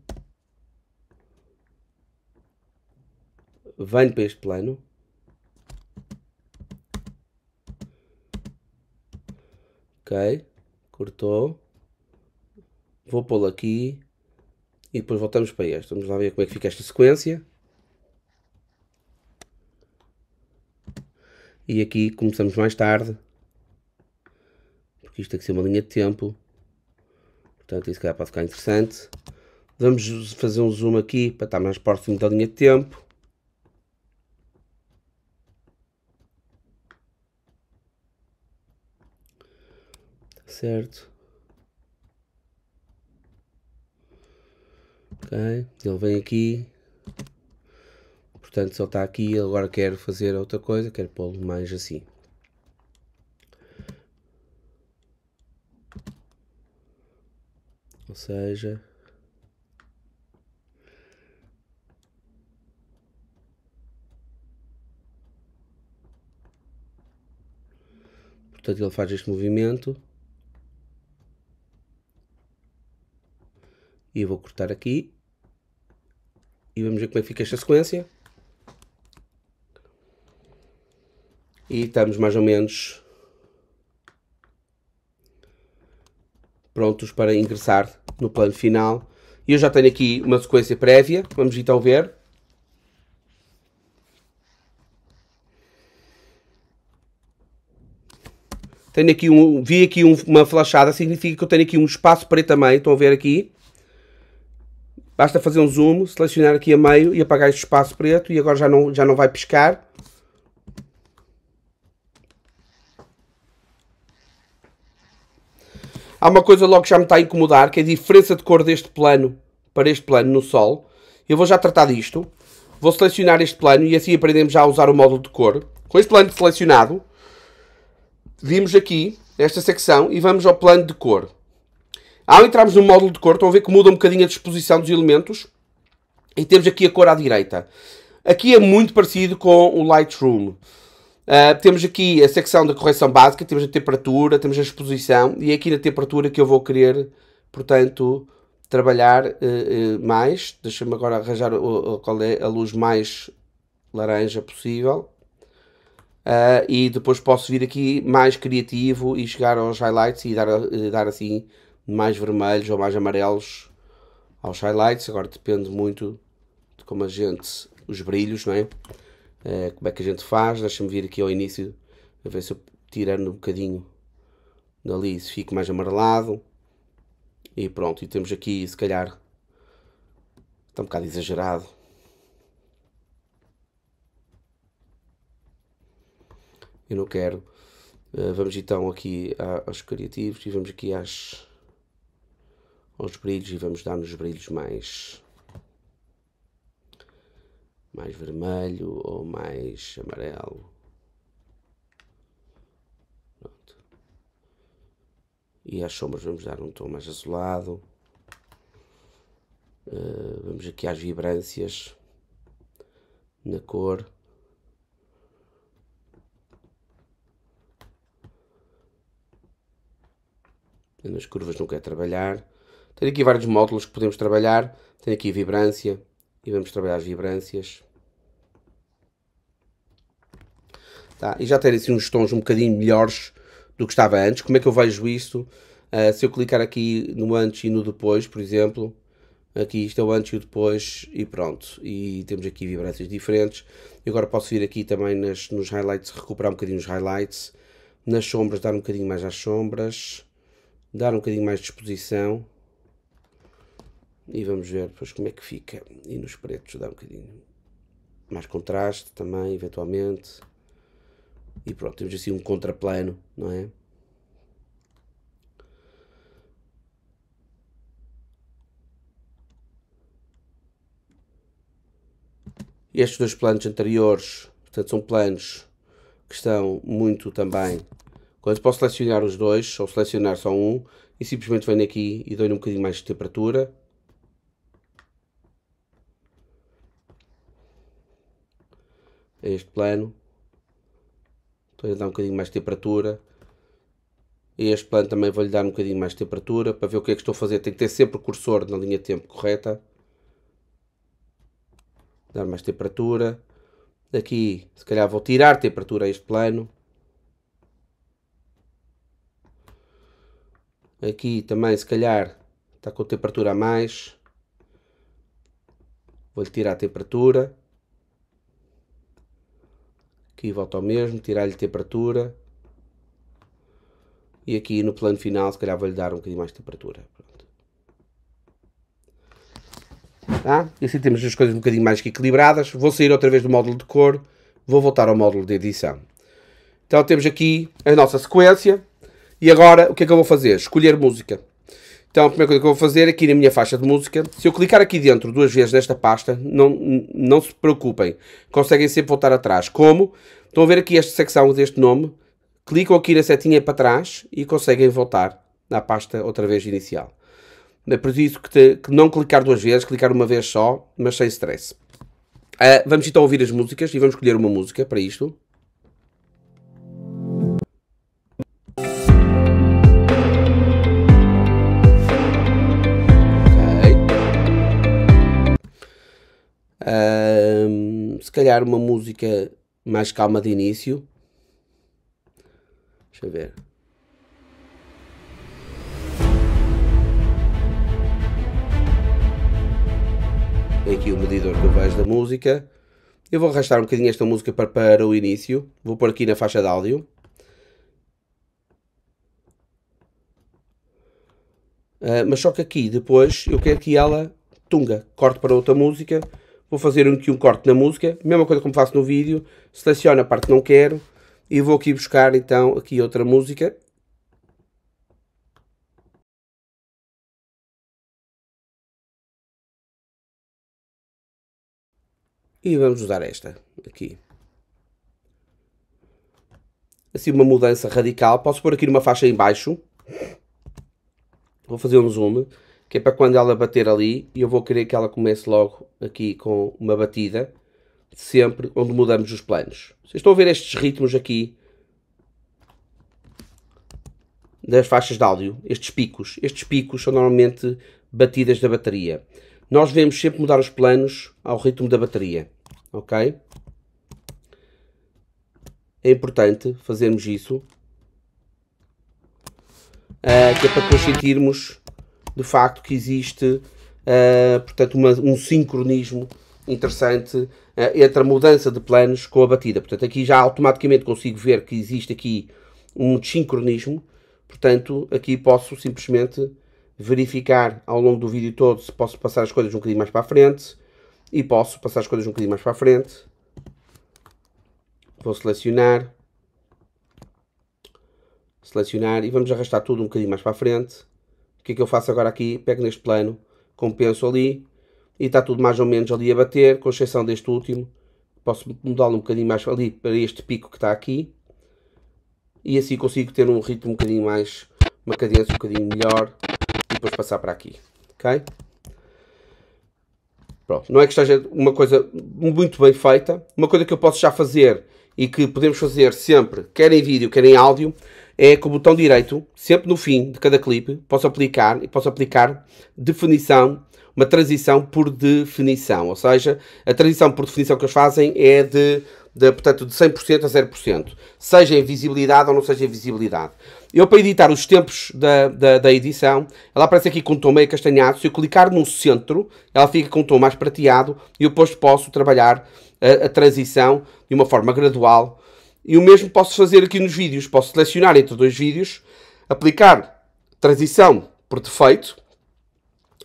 Venho para este plano. Ok. Cortou. Vou pô-lo aqui. E depois voltamos para este. Vamos lá ver como é que fica esta sequência. E aqui começamos mais tarde, porque isto tem que ser uma linha de tempo. Portanto, isso calhar pode ficar interessante. Vamos fazer um zoom aqui para estar mais próximo da linha de tempo. Tá certo. Ok, ele vem aqui, Portanto, só ele está aqui, agora quero fazer outra coisa, quero pô-lo mais assim. Ou seja... Portanto, ele faz este movimento. E eu vou cortar aqui. E vamos ver como é que fica esta sequência. e estamos mais ou menos prontos para ingressar no plano final. e Eu já tenho aqui uma sequência prévia, vamos então ver. Tenho aqui um, vi aqui um, uma flashada, significa que eu tenho aqui um espaço preto também, estão a ver aqui. Basta fazer um zoom, selecionar aqui a meio e apagar este espaço preto e agora já não, já não vai piscar. Há uma coisa logo que já me está a incomodar, que é a diferença de cor deste plano para este plano no Sol. Eu vou já tratar disto. Vou selecionar este plano e assim aprendemos já a usar o módulo de cor. Com este plano selecionado, vimos aqui, nesta secção, e vamos ao plano de cor. Ao entrarmos no módulo de cor, estão a ver que muda um bocadinho a disposição dos elementos e temos aqui a cor à direita. Aqui é muito parecido com o Lightroom. Ah, temos aqui a secção da correção básica, temos a temperatura, temos a exposição e é aqui na temperatura que eu vou querer, portanto, trabalhar uh, uh, mais. Deixa-me agora arranjar o, o, qual é a luz mais laranja possível. e depois posso vir aqui mais criativo e chegar aos highlights e dar, dar assim mais vermelhos ou mais amarelos aos highlights. Agora depende muito de como a gente, os brilhos, não é? Eh, como é que a gente faz? Deixa-me vir aqui ao início, a ver se eu tirando um bocadinho dali, se fica mais amarelado. E pronto, e temos aqui, se calhar, está um bocado exagerado. Eu não quero. Uh, vamos então aqui aos criativos e vamos aqui às, aos brilhos e vamos dar nos brilhos mais mais vermelho ou mais amarelo. Pronto. E às sombras vamos dar um tom mais azulado. Uh, vamos aqui às vibrâncias na cor. Nas curvas não quer trabalhar. Tenho aqui vários módulos que podemos trabalhar. Tenho aqui vibrância e vamos trabalhar as vibrâncias. tá? e já terem assim uns tons um bocadinho melhores do que estava antes. Como é que eu vejo isto? Uh, se eu clicar aqui no antes e no depois, por exemplo, aqui isto é o antes e o depois e pronto. E temos aqui vibrâncias diferentes. E agora posso ir aqui também nas, nos highlights, recuperar um bocadinho os highlights. Nas sombras, dar um bocadinho mais às sombras. Dar um bocadinho mais de exposição. E vamos ver depois como é que fica. E nos pretos, dar um bocadinho mais contraste também, eventualmente. E pronto, temos assim um contraplano, não é? E estes dois planos anteriores, portanto, são planos que estão muito também. Quando posso selecionar os dois, ou selecionar só um, e simplesmente venho aqui e dou-lhe um bocadinho mais de temperatura. A é este plano. Estou-lhe dar um bocadinho mais de temperatura. E este plano também vou-lhe dar um bocadinho mais de temperatura para ver o que é que estou a fazer. Tem que ter sempre o cursor na linha de tempo correta. Dar mais temperatura. Aqui, se calhar, vou tirar temperatura a este plano. Aqui também, se calhar, está com temperatura a mais. Vou-lhe tirar a temperatura aqui volta ao mesmo, tirar-lhe temperatura. E aqui no plano final, se calhar vou-lhe dar um bocadinho mais de temperatura. Pronto. Tá? E assim temos as coisas um bocadinho mais equilibradas. Vou sair outra vez do módulo de cor, vou voltar ao módulo de edição. Então temos aqui a nossa sequência. E agora, o que é que eu vou fazer? Escolher música. Então a primeira coisa que eu vou fazer é aqui na minha faixa de música, se eu clicar aqui dentro duas vezes nesta pasta, não, não se preocupem, conseguem sempre voltar atrás. Como? Estão a ver aqui esta secção deste nome, clicam aqui na setinha para trás e conseguem voltar na pasta outra vez inicial. É preciso que, te, que não clicar duas vezes, clicar uma vez só, mas sem stress. Uh, vamos então ouvir as músicas e vamos escolher uma música para isto. se calhar uma música mais calma de início. Deixa eu ver. aqui o medidor que eu da música. Eu vou arrastar um bocadinho esta música para, para o início. Vou pôr aqui na faixa de áudio. Uh, mas só que aqui depois eu quero que ela tunga, corte para outra música vou fazer aqui um corte na música, mesma coisa como faço no vídeo, seleciono a parte que não quero e vou aqui buscar então aqui outra música. E vamos usar esta aqui. Assim uma mudança radical. Posso pôr aqui numa faixa em baixo. Vou fazer um zoom que é para quando ela bater ali, eu vou querer que ela comece logo aqui com uma batida, sempre onde mudamos os planos. Vocês estão a ver estes ritmos aqui das faixas de áudio, estes picos. Estes picos são normalmente batidas da bateria. Nós devemos sempre mudar os planos ao ritmo da bateria, ok? É importante fazermos isso, uh, que é para depois sentirmos de facto que existe uh, portanto uma, um sincronismo interessante uh, entre a mudança de planos com a batida. Portanto, aqui já automaticamente consigo ver que existe aqui um sincronismo, portanto, aqui posso simplesmente verificar ao longo do vídeo todo se posso passar as coisas um bocadinho mais para a frente e posso passar as coisas um bocadinho mais para a frente. Vou selecionar, selecionar e vamos arrastar tudo um bocadinho mais para a frente. O que é que eu faço agora aqui? Pego neste plano, compenso ali e está tudo mais ou menos ali a bater, com exceção deste último. Posso mudá-lo um bocadinho mais ali para este pico que está aqui. E assim consigo ter um ritmo um bocadinho mais, uma cadência um bocadinho melhor e depois passar para aqui, ok? Pronto, não é que esteja uma coisa muito bem feita. Uma coisa que eu posso já fazer e que podemos fazer sempre, quer em vídeo, quer em áudio, é com o botão direito, sempre no fim de cada clipe, posso aplicar e posso aplicar definição, uma transição por definição. Ou seja, a transição por definição que eles fazem é de, de portanto, de 100% a 0%. Seja em visibilidade ou não seja em visibilidade. Eu, para editar os tempos da, da, da edição, ela aparece aqui com um tom meio castanhado. Se eu clicar no centro, ela fica com um tom mais prateado e eu depois posso trabalhar a, a transição de uma forma gradual e o mesmo posso fazer aqui nos vídeos. Posso selecionar entre dois vídeos, aplicar transição por defeito.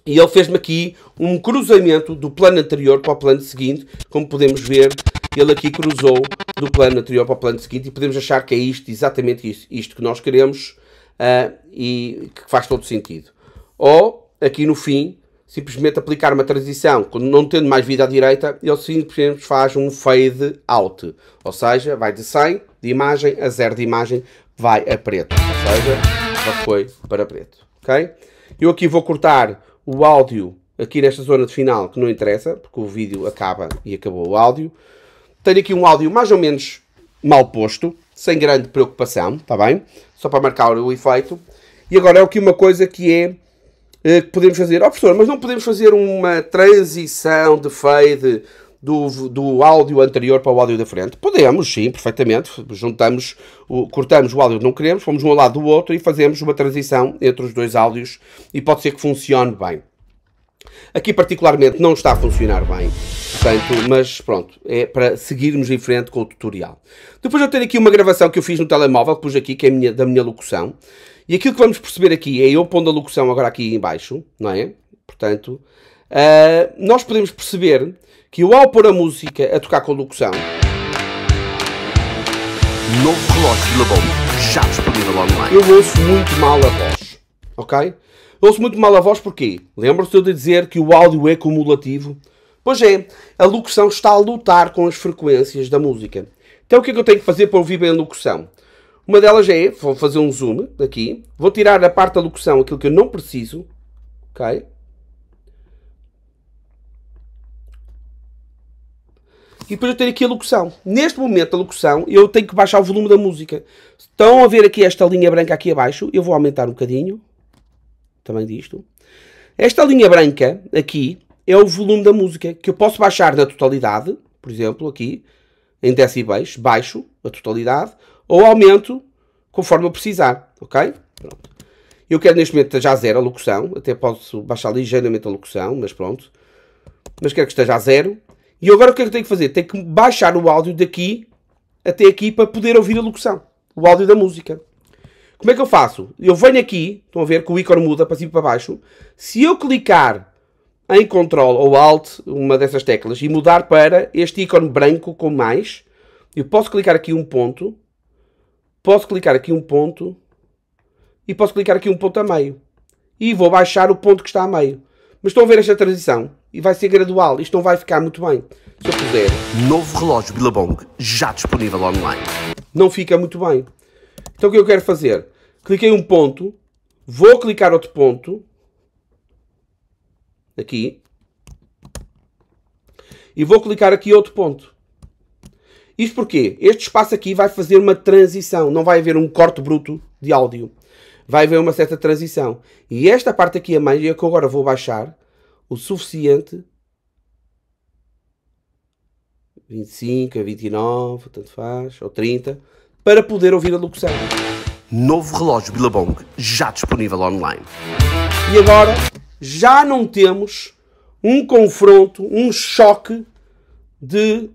E ele fez-me aqui um cruzamento do plano anterior para o plano seguinte. Como podemos ver, ele aqui cruzou do plano anterior para o plano seguinte. E podemos achar que é isto, exatamente isto, isto que nós queremos uh, e que faz todo sentido. Ou, aqui no fim, simplesmente aplicar uma transição, não tendo mais vida à direita, ele simplesmente faz um fade out. Ou seja, vai de 100 de imagem a 0 de imagem, vai a preto. Ou seja, já foi para preto. Ok? Eu aqui vou cortar o áudio aqui nesta zona de final, que não interessa, porque o vídeo acaba e acabou o áudio. Tenho aqui um áudio mais ou menos mal posto, sem grande preocupação, está bem? Só para marcar o efeito. E agora é aqui uma coisa que é eh, que podemos fazer. Ó oh, professor, mas não podemos fazer uma transição de fade do, do áudio anterior para o áudio da frente? Podemos, sim, perfeitamente. Juntamos, o, cortamos o áudio que não queremos, fomos um ao lado do outro e fazemos uma transição entre os dois áudios e pode ser que funcione bem. Aqui particularmente não está a funcionar bem, portanto, mas pronto, é para seguirmos em frente com o tutorial. Depois eu tenho aqui uma gravação que eu fiz no telemóvel, que pus aqui, que é minha, da minha locução, e aquilo que vamos perceber aqui é eu pondo a locução agora aqui embaixo, não é? Portanto, uh, nós podemos perceber que eu ao pôr a música a tocar com a locução... Novo relógio de já disponível online. Eu ouço muito mal a voz, ok? Eu ouço muito mal a voz porque Lembro-se eu de dizer que o áudio é cumulativo? Pois é, a locução está a lutar com as frequências da música. Então o que é que eu tenho que fazer para ouvir bem a locução? Uma delas é, vou fazer um zoom aqui, vou tirar a parte da locução, aquilo que eu não preciso, ok? E depois eu tenho aqui a locução. Neste momento, a locução, eu tenho que baixar o volume da música. Estão a ver aqui esta linha branca aqui abaixo? Eu vou aumentar um bocadinho. Também disto. Esta linha branca aqui é o volume da música, que eu posso baixar na totalidade, por exemplo, aqui, em decibéis, baixo a totalidade, ou aumento conforme eu precisar, ok? Pronto. Eu quero neste momento já zero a locução, até posso baixar ligeiramente a locução, mas pronto. Mas quero que esteja a zero. E agora o que é que tenho que fazer? Tenho que baixar o áudio daqui até aqui para poder ouvir a locução, o áudio da música. Como é que eu faço? Eu venho aqui, estão a ver que o ícone muda para cima e para baixo. Se eu clicar em Ctrl ou Alt, uma dessas teclas, e mudar para este ícone branco com mais, eu posso clicar aqui um ponto posso clicar aqui um ponto e posso clicar aqui um ponto a meio. E vou baixar o ponto que está a meio. Mas estão a ver esta transição? E vai ser gradual. Isto não vai ficar muito bem. Se eu puder Novo relógio Billabong já disponível online. Não fica muito bem. Então o que eu quero fazer? Cliquei um ponto. Vou clicar outro ponto. Aqui. E vou clicar aqui outro ponto. Isto porquê? Este espaço aqui vai fazer uma transição, não vai haver um corte bruto de áudio. Vai haver uma certa transição. E esta parte aqui a mais, é que eu agora vou baixar o suficiente. 25 a 29, tanto faz, ou 30, para poder ouvir a locução. Novo relógio Billabong, já disponível online. E agora, já não temos um confronto, um choque de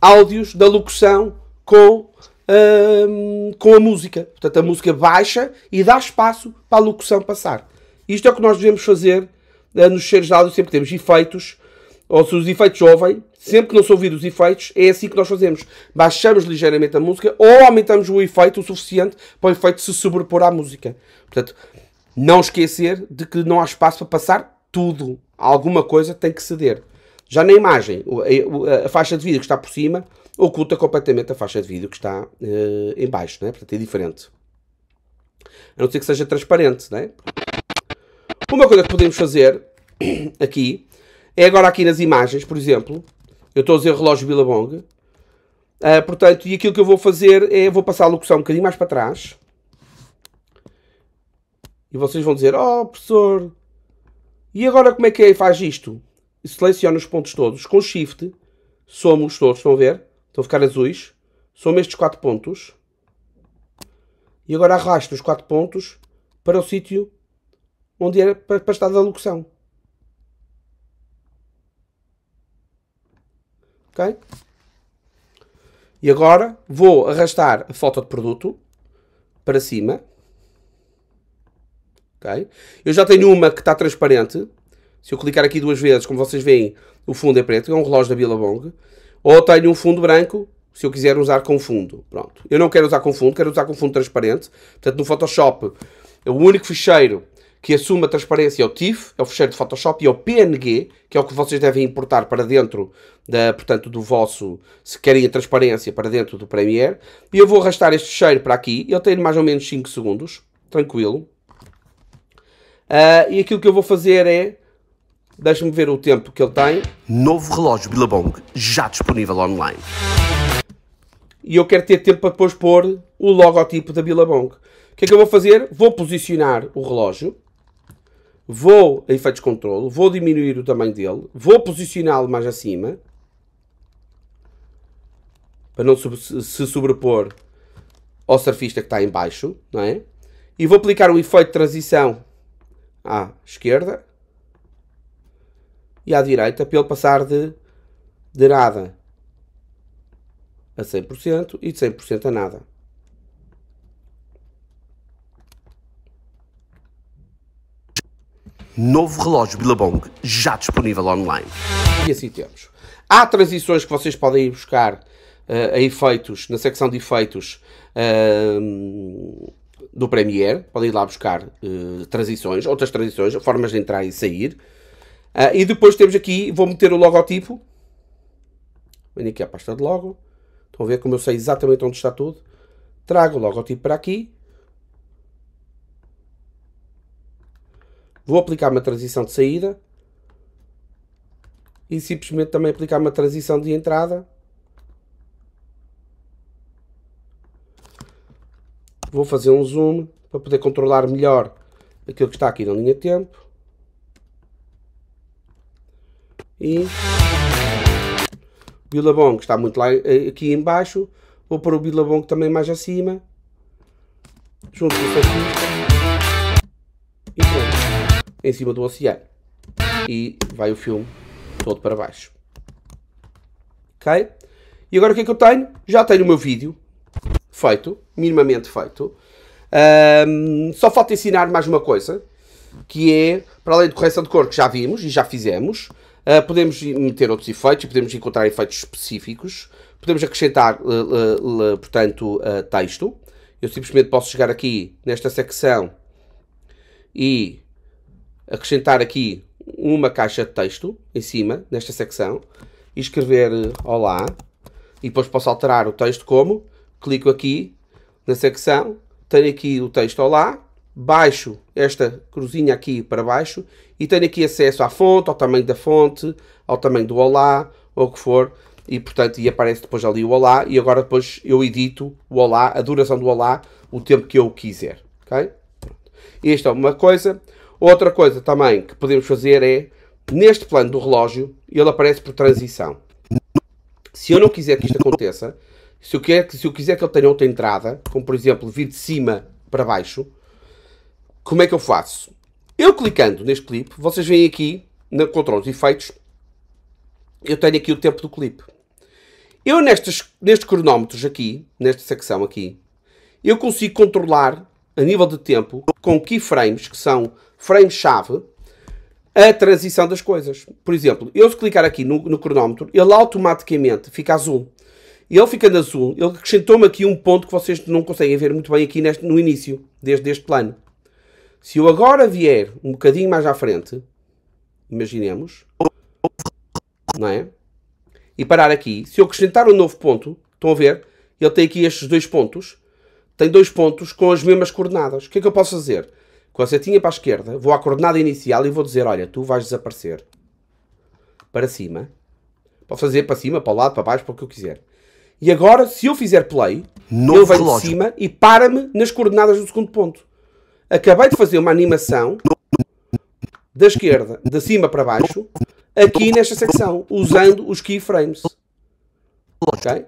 áudios da locução com, hum, com a música. Portanto, a música baixa e dá espaço para a locução passar. Isto é o que nós devemos fazer uh, nos cheiros de áudio, sempre que temos efeitos, ou se os efeitos ouvem, sempre que não se ouvir os efeitos, é assim que nós fazemos. Baixamos ligeiramente a música ou aumentamos o efeito o suficiente para o efeito se sobrepor à música. Portanto, não esquecer de que não há espaço para passar tudo. Alguma coisa tem que ceder. Já na imagem, eh, eh, a faixa de vídeo que está por cima oculta completamente a faixa de vídeo que está uh, em baixo, né? portanto é diferente. A não ser que seja transparente. Né? Uma coisa que podemos fazer aqui é agora aqui nas imagens, por exemplo, eu estou a dizer relógio Billabong, uh, portanto, e aquilo que eu vou fazer é, vou passar a locução um bocadinho mais para trás, e vocês vão dizer, oh professor, e agora como é que é faz isto? seleciono os pontos todos com Shift, somos todos, estão a ver? Estão a ficar azuis. Somo estes 4 pontos. E agora arrasto os 4 pontos para o sítio onde era para, para estar da locução. Ok? E agora vou arrastar a foto de produto para cima. Ok? Eu já tenho uma que está transparente. Se eu clicar aqui duas vezes, como vocês veem, o fundo é preto, é um relógio da Billabong. Ou tenho um fundo branco, se eu quiser usar com fundo. Pronto. Eu não quero usar com fundo, quero usar com fundo transparente. Portanto, no Photoshop, o único ficheiro que assume a transparência é o TIFF, é o ficheiro de Photoshop, e é o PNG, que é o que vocês devem importar para dentro da, portanto, do vosso, se querem a transparência, para dentro do Premiere. E eu vou arrastar este ficheiro para aqui, eu tenho mais ou menos 5 segundos, tranquilo. Uh, e aquilo que eu vou fazer é Deixa-me ver o tempo que ele tem. Novo relógio Billabong, já disponível online. E eu quero ter tempo para depois pôr o logotipo da Billabong. O que é que eu vou fazer? Vou posicionar o relógio, vou em efeitos de controle, vou diminuir o tamanho dele, vou posicioná-lo mais acima, para não se sobrepor ao surfista que está em baixo, não é? E vou aplicar um efeito de transição à esquerda, e à direita para ele passar de, de nada a 100% e de 100% a nada. Novo relógio Billabong já disponível online. E assim temos. Há transições que vocês podem ir buscar uh, a efeitos, na secção de efeitos uh, do Premiere. Podem ir lá buscar uh, transições, outras transições, formas de entrar e sair. Uh, e depois temos aqui, vou meter o logotipo. Venho aqui à pasta de logo. Estão a ver como eu sei exatamente onde está tudo. Trago o logotipo para aqui. Vou aplicar uma transição de saída. E simplesmente também aplicar uma transição de entrada. Vou fazer um zoom para poder controlar melhor aquilo que está aqui na linha de tempo. e o Bilabong está muito lá eh, aqui embaixo. Vou pôr o Bilabong também mais acima. Junto com o Fascista. E pronto. Em cima do oceano. E vai o filme todo para baixo. Ok? E agora o que é que eu tenho? Já tenho o meu vídeo feito. Minimamente feito. Um, só falta ensinar mais uma coisa. Que é, para além de correção de cor que já vimos e já fizemos, Uh, podemos meter outros efeitos, podemos encontrar efeitos específicos, podemos acrescentar, uh, uh, portanto, texto. Eu simplesmente posso chegar aqui nesta secção e acrescentar aqui uma caixa de texto em cima, nesta secção, e escrever Olá. E depois posso alterar o texto como? Clico aqui na secção, tenho aqui o texto Olá, baixo esta cruzinha aqui para baixo e tenho aqui acesso à fonte, ao tamanho da fonte, ao tamanho do olá, ou o que for, e portanto e aparece depois ali o olá e agora depois eu edito o olá, a duração do olá, o tempo que eu quiser, ok? Esta é uma coisa. Outra coisa também que podemos fazer é, neste plano do relógio, ele aparece por transição. Se eu não quiser que isto aconteça, se eu, quer, se eu quiser que ele tenha outra entrada, como por exemplo vir de cima para baixo, como é que eu faço? Eu clicando neste clipe, vocês veem aqui, no controle dos efeitos, eu tenho aqui o tempo do clipe. Eu nestes, nestes cronómetros aqui, nesta secção aqui, eu consigo controlar, a nível de tempo, com keyframes, que são frames-chave, a transição das coisas. Por exemplo, eu se clicar aqui no, no cronómetro, ele automaticamente fica azul. Ele ficando azul, ele acrescentou-me aqui um ponto que vocês não conseguem ver muito bem aqui neste, no início, desde este plano. Se eu agora vier um bocadinho mais à frente, imaginemos, não é? E parar aqui, se eu acrescentar um novo ponto, estão a ver? Ele tem aqui estes dois pontos, tem dois pontos com as mesmas coordenadas. O que é que eu posso fazer? Com a setinha para a esquerda, vou à coordenada inicial e vou dizer, olha, tu vais desaparecer para cima. Posso fazer para cima, para o lado, para baixo, para o que eu quiser. E agora, se eu fizer play, Novo ele vai de cima e para-me nas coordenadas do segundo ponto. Acabei de fazer uma animação da esquerda, de cima para baixo, aqui nesta secção, usando os keyframes. Ok?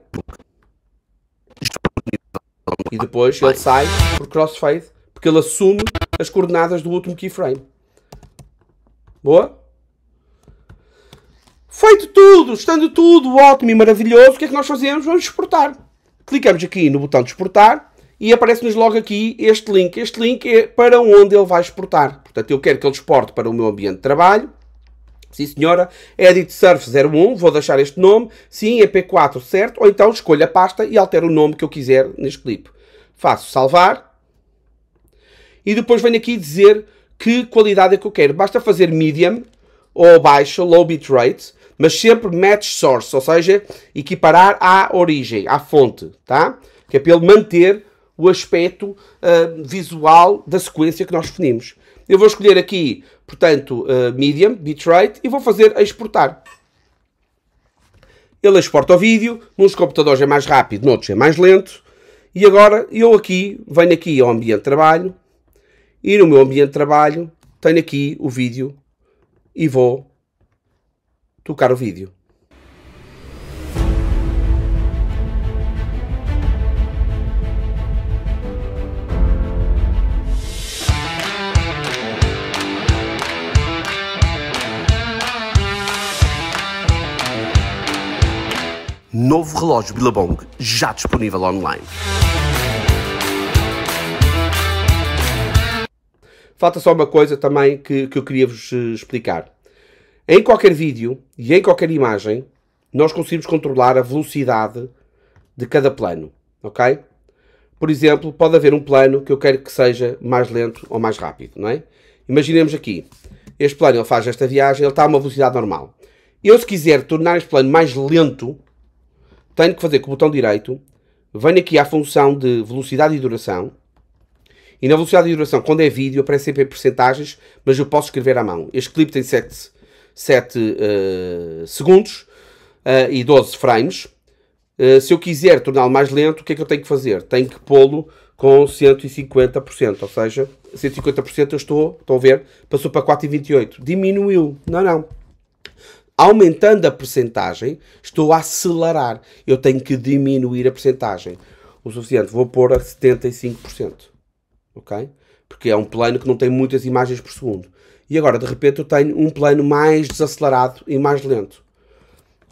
E depois ele sai por crossfade, porque ele assume as coordenadas do último keyframe. Boa? Feito tudo, estando tudo ótimo e maravilhoso, o que é que nós fazemos? Vamos exportar. Clicamos aqui no botão de exportar e aparece-nos logo aqui este link. Este link é para onde ele vai exportar. Portanto, eu quero que ele exporte para o meu ambiente de trabalho. Sim, senhora. Edit Surf 01, vou deixar este nome. Sim, é P4, certo. Ou então escolha a pasta e altero o nome que eu quiser neste clipe. Faço salvar. E depois venho aqui dizer que qualidade é que eu quero. Basta fazer medium ou baixo, low bitrate, mas sempre match source, ou seja, equiparar à origem, à fonte, tá? Que é para ele manter o aspecto uh, visual da sequência que nós definimos. Eu vou escolher aqui, portanto, uh, medium, bitrate, e vou fazer exportar. Ele exporta o vídeo, nos computadores é mais rápido, noutros é mais lento. E agora eu aqui, venho aqui ao ambiente de trabalho, e no meu ambiente de trabalho tenho aqui o vídeo e vou tocar o vídeo. Novo relógio Billabong já disponível online. Falta só uma coisa também que, que eu queria vos eh, explicar. Em qualquer vídeo e em qualquer imagem, nós conseguimos controlar a velocidade de cada plano, ok? Por exemplo, pode haver um plano que eu quero que seja mais lento ou mais rápido, não é? Imaginemos aqui, este plano ele faz esta viagem, ele está a uma velocidade normal. Eu se quiser tornar este plano mais lento, tenho que fazer com o botão direito, venho aqui à função de velocidade e duração, e na velocidade e duração, quando é vídeo, aparece sempre em percentagens, mas eu posso escrever à mão. Este clipe tem 7, 7 uh, segundos uh, e 12 frames. Uh, se eu quiser torná-lo mais lento, o que é que eu tenho que fazer? Tenho que pô-lo com 150%, ou seja, 150% eu estou, estão a ver, passou para 4,28. Diminuiu. Não, não aumentando a percentagem, estou a acelerar. Eu tenho que diminuir a percentagem. O suficiente, vou pôr a 75%. Ok? Porque é um plano que não tem muitas imagens por segundo. E agora, de repente, eu tenho um plano mais desacelerado e mais lento.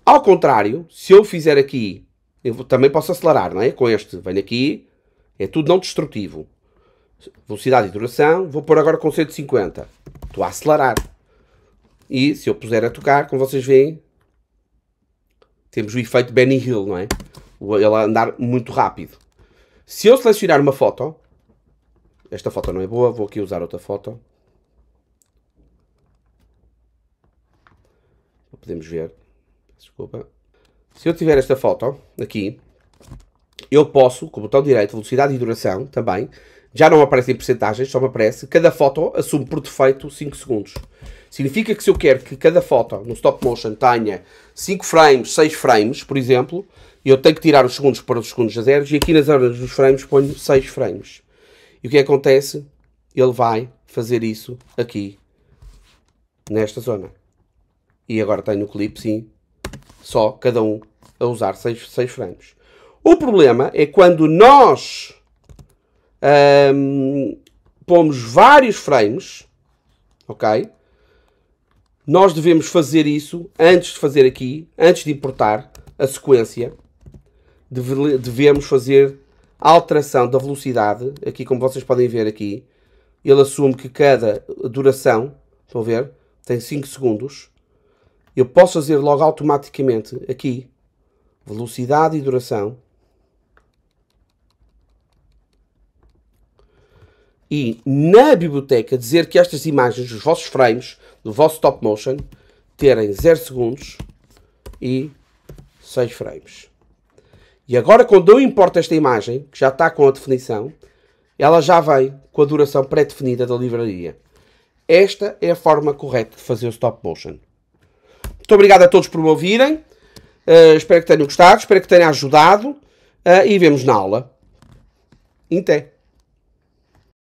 Ao contrário, se eu fizer aqui, eu também posso acelerar, não é? Com este, venho aqui, é tudo não destrutivo. Velocidade e duração, vou pôr agora com 150. Estou a acelerar. E se eu puser a tocar, como vocês veem, temos o efeito Benny Hill, não é? Ele a andar muito rápido. Se eu selecionar uma foto, esta foto não é boa, vou aqui usar outra foto. Podemos ver, desculpa. Se eu tiver esta foto aqui, eu posso, com o botão direito, velocidade e duração também, já não aparece em percentagens, só me aparece, cada foto assume por defeito 5 segundos. Significa que se eu quero que cada foto no stop motion tenha 5 frames, 6 frames, por exemplo, eu tenho que tirar os segundos para os segundos a zeros e aqui nas horas dos frames ponho 6 frames. E o é que acontece? Ele vai fazer isso aqui, nesta zona. E agora tenho o clipe, sim, só cada um a usar 6, 6 frames. O problema é quando nós hum, pomos vários frames, ok? nós devemos fazer isso antes de fazer aqui, antes de importar a sequência, devemos fazer a alteração da velocidade. Aqui, como vocês podem ver aqui, ele assume que cada duração, estão a ver, tem 5 segundos. Eu posso fazer logo automaticamente aqui, velocidade e duração. e na biblioteca dizer que estas imagens, os vossos frames, do vosso stop motion, terem 0 segundos e 6 frames. E agora, quando eu importo esta imagem, que já está com a definição, ela já vem com a duração pré-definida da livraria. Esta é a forma correta de fazer o stop motion. Muito obrigado a todos por me ouvirem. Uh, espero que tenham gostado, espero que tenha ajudado. Uh, e vemos na aula. Até!